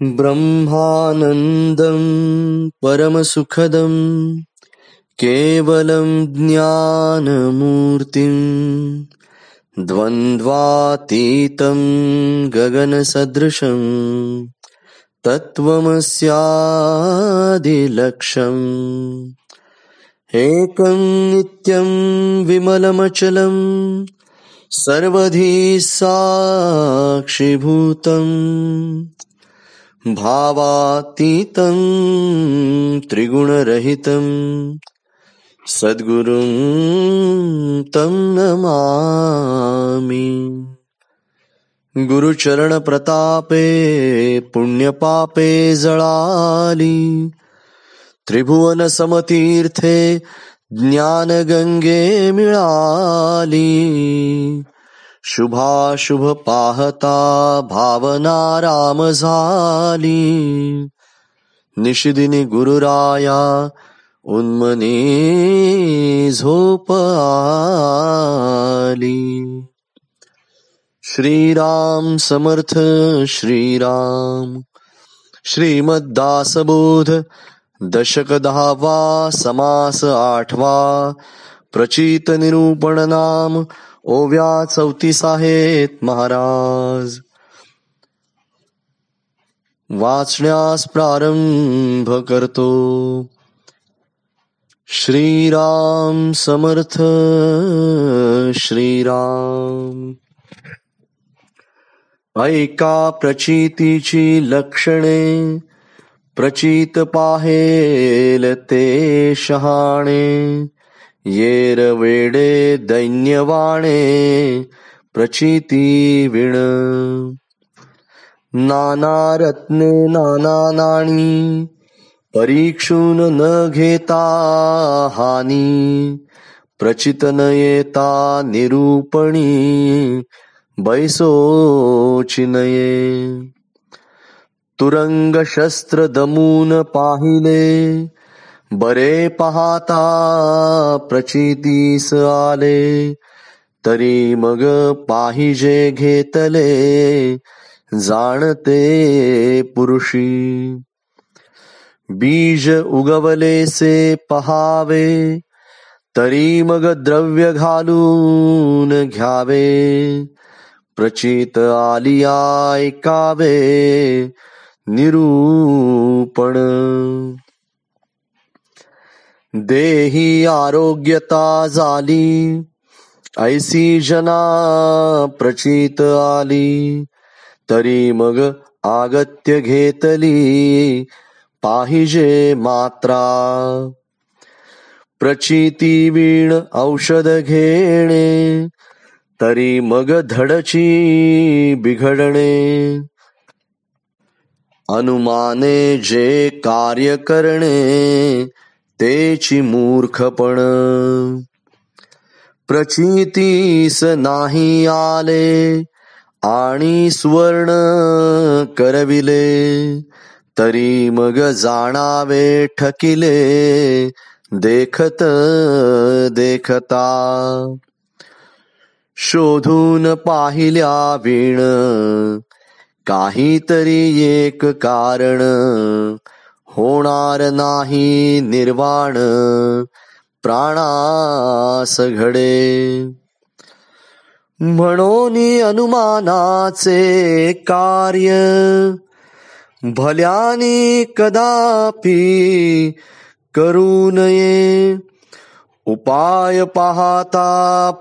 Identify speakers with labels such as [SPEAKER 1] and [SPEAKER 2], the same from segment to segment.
[SPEAKER 1] ब्रह्मानन्दम् परमसुखदम् केवलम् ज्ञानमूर्तिम् द्वन्द्वातीतम् गगनसदृशम् तत्त्वमस्यादिलक्षम् एकम् नित्यम् विमलमचलम् साक्षिभूतम् भावातीतं त्रिगुणरहितं नमामि गुरुचरणप्रतापे पुण्यपापे जलालि त्रिभुवन समतीर्थे ज्ञानगङ्गे मिळालि शुभाशुभ पाहता भावना राम झाली निशिदिनी गुरुराया उन्मनी श्रीराम समर्थ श्रीराम श्रीमद्दासबोध दशक दहावा समास आठवा प्रचित निरूपण नाम ओव्या चौतीस आहेत महाराज वाचण्यास प्रारंभ करतो श्रीराम समर्थ श्रीराम ऐका प्रचितीची लक्षणे प्रचित पाहेल ते शहाणे ैन्यवाणे नाना वीण नानारत्ने नाणी परीक्षून न घेता हानी प्रचित चिनये तुरंग शस्त्र तुरङ्गशस्त्रदमून पाहिले बरे पाहता प्रचितीस आले तरी मग पाहिजे घेतले जाणते पुरुषी बीज उगवलेसे पहावे तरी मग द्रव्य घालून घ्यावे प्रचित आली ऐकावे निरूपण देही आरोग्यता झाली ऐसी जना प्रचित आली तरी मग आगत्य घेतली पाहिजे मात्रा प्रचिती वीण औषध घेणे तरी मग धडची बिघडणे अनुमाने जे कार्य करणे तेची मूर्खपण प्रचितीस नाही आले आणि स्वर्ण करविले तरी मग जाणावे ठकिले देखत देखता शोधून पाहिल्या विण काहीतरी एक कारण होणार नाही निर्वाण प्राणास घडे म्हणून अनुमानाचे कार्य भल्यानी कदापि करू नये उपाय पाहता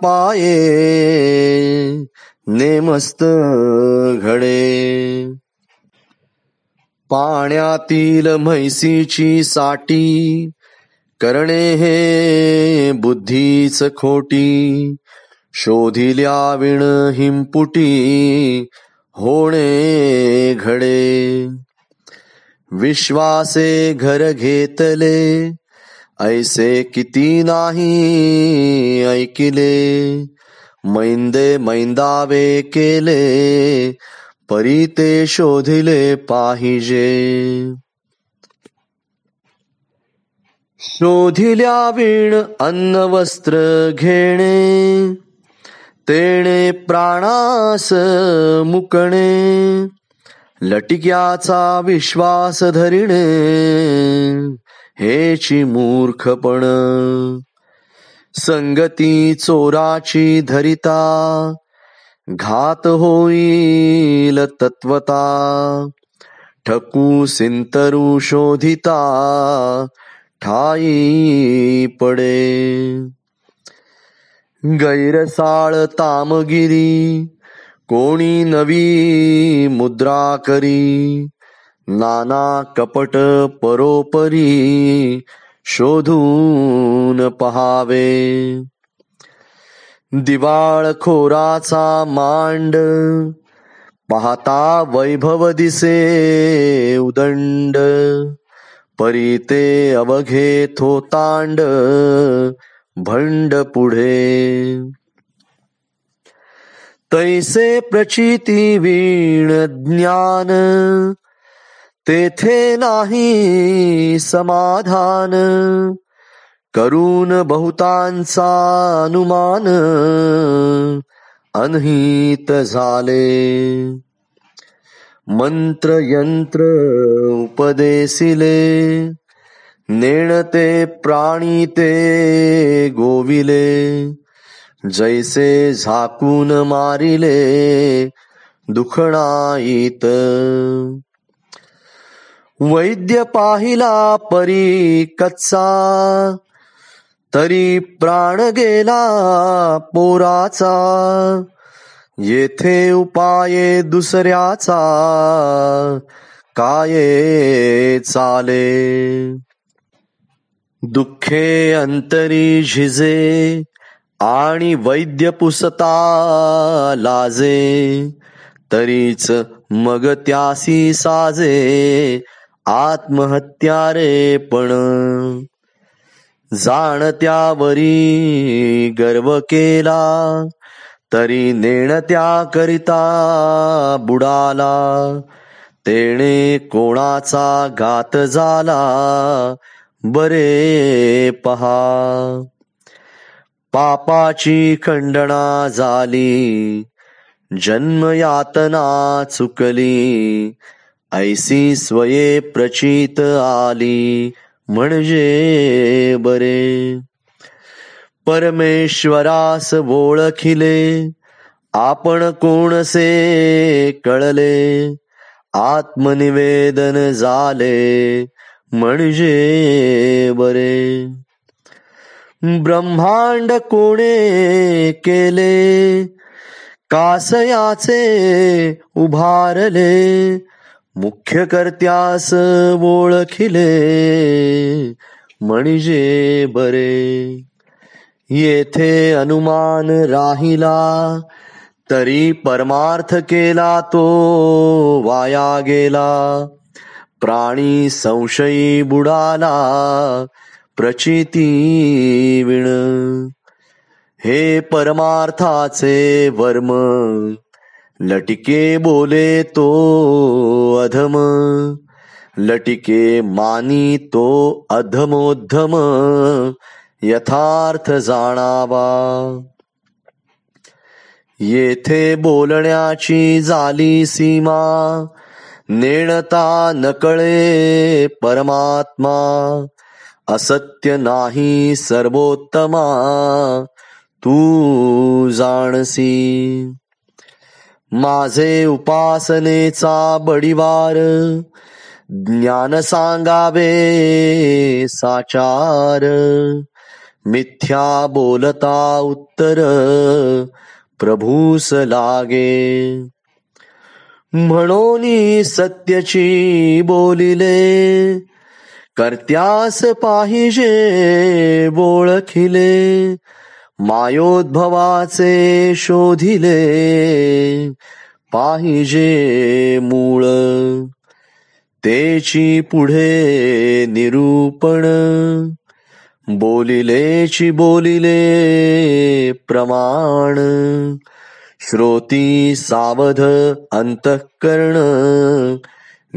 [SPEAKER 1] पाये नेमस्त घडे पाण्यातील म्हैसीची साठी करणे हे बुद्धीच खोटी शोधिल्या विण हिंपुटी होणे घडे विश्वासे घर घेतले ऐसे किती नाही ऐकिले मैंदे मैंदावे केले परी ते शोधिले पाहिजे शोधिल्या वीण अन्न वस्त्र घेणे तेणे प्राणास मुकणे लटिक्याचा विश्वास धरिणे हेची मूर्खपण संगती चोराची धरिता घात होईल तत्वता ठकू सिंतरू शोधिता ठाई पडे गैरसाळ तामगिरी कोणी नवी मुद्रा करी नाना कपट परोपरी शोधून पहावे दिवाळखोराचा मांड पाहता वैभव दिसे उदंड परीते अवघे थोतांड भंड पुढे तैसे प्रचिती वीण ज्ञान तेथे नाही समाधान करून बहुतांचा अनुमान अनहित झाले मंत्र यंत्र उपदेशिले नेणते प्राणी ते गोविले जैसे झाकून मारिले दुखणाईत वैद्य पाहिला परी कच्चा तरी प्राण गेला पोराचा येथे उपाय दुसऱ्याचा काय चाले दुःखे अंतरी झिजे आणि वैद्य पुसता लाजे तरीच मग त्यासी साजे आत्महत्या रे पण जाणत्यावरी गर्व केला तरी नेणत्या करिता बुडाला तेणे कोणाचा घात झाला बरे पहा पापाची खंडणा झाली जन्मयातना चुकली ऐसी स्वये प्रचित आली म्हणजे बरे परमेश्वरास ओळखिले आपण कोणसे कळले आत्मनिवेदन झाले म्हणजे बरे ब्रह्मांड कोणे केले कासयाचे उभारले मुख्य कर्त्यास ओळखिले म्हणजे बरे येथे अनुमान राहिला तरी परमार्थ केला तो वाया गेला प्राणी संशयी बुडाला प्रचिती विण हे परमार्थाचे वर्म लटिके बोले तो अधम लटिके मानी तो अधमोद्धम यथार्थ जाणावा येथे बोलण्याची झाली सीमा नेणता नकळे परमात्मा असत्य नाही सर्वोत्तमा तू जाणसी माझे उपासनेचा बडिवार ज्ञान सांगावे साचार मिथ्या बोलता उत्तर प्रभूस लागे म्हणून सत्यची बोलिले कर्त्यास पाहिजे बोळखिले मायोद्भवाचे शोधिले पाहिजे मूळ तेची पुढे निरूपण बोलिलेची बोलिले प्रमाण श्रोती सावध अंतःकरण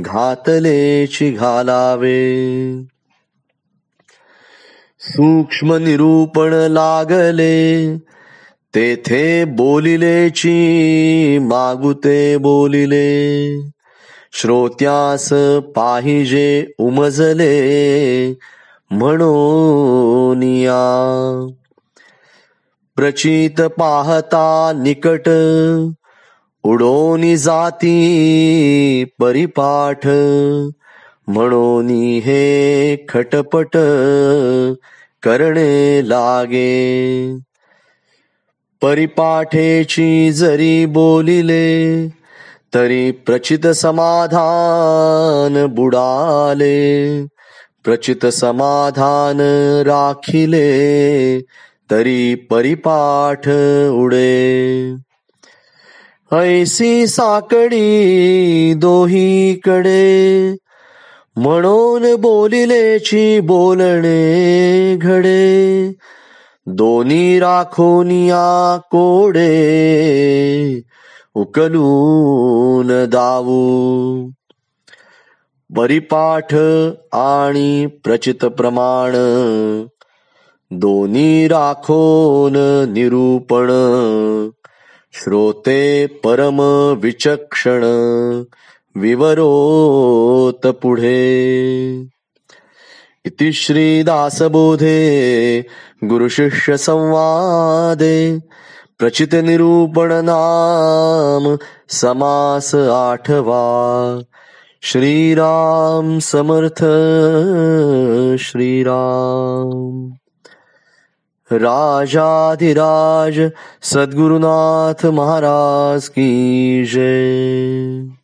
[SPEAKER 1] घातलेची घालावे सूक्ष्म निरूपण लागले तेथे बोलिलेची मागुते बोलिले श्रोत्यास पाहिजे उमजले म्हणून प्रचित पाहता निकट उडोनी जाती परिपाठ म्हणून हे खटपट करणे लागे परिपाठेची जरी बोलिले तरी प्रचित समाधान बुडाले प्रचित समाधान राखिले तरी परिपाठ उडे ऐसी साकडी कडे म्हणून बोलिलेची बोलणे घडे दोन्ही राखोनिया कोडे उकलून दावू परिपाठ आणि प्रचित प्रमाण दोन्ही राखोन निरूपण श्रोते परम विचक्षण विवरोत पुढे श्रीदासबोधे निरूपण नाम समास आठवा श्रीराम समर्थ श्रीराम राजाधिराज सद्गुरुनाथ महाराज की जय